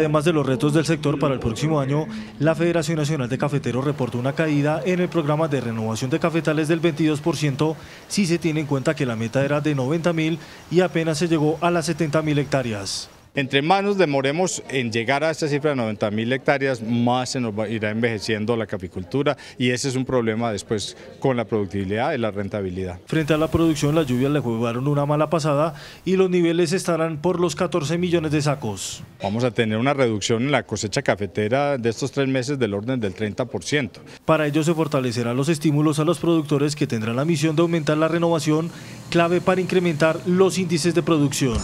Además de los retos del sector para el próximo año, la Federación Nacional de Cafeteros reportó una caída en el programa de renovación de cafetales del 22% si se tiene en cuenta que la meta era de 90.000 y apenas se llegó a las 70.000 hectáreas. Entre más nos demoremos en llegar a esta cifra de 90 hectáreas, más se nos irá envejeciendo la capicultura y ese es un problema después con la productividad y la rentabilidad. Frente a la producción, las lluvias le jugaron una mala pasada y los niveles estarán por los 14 millones de sacos. Vamos a tener una reducción en la cosecha cafetera de estos tres meses del orden del 30%. Para ello se fortalecerán los estímulos a los productores que tendrán la misión de aumentar la renovación, clave para incrementar los índices de producción.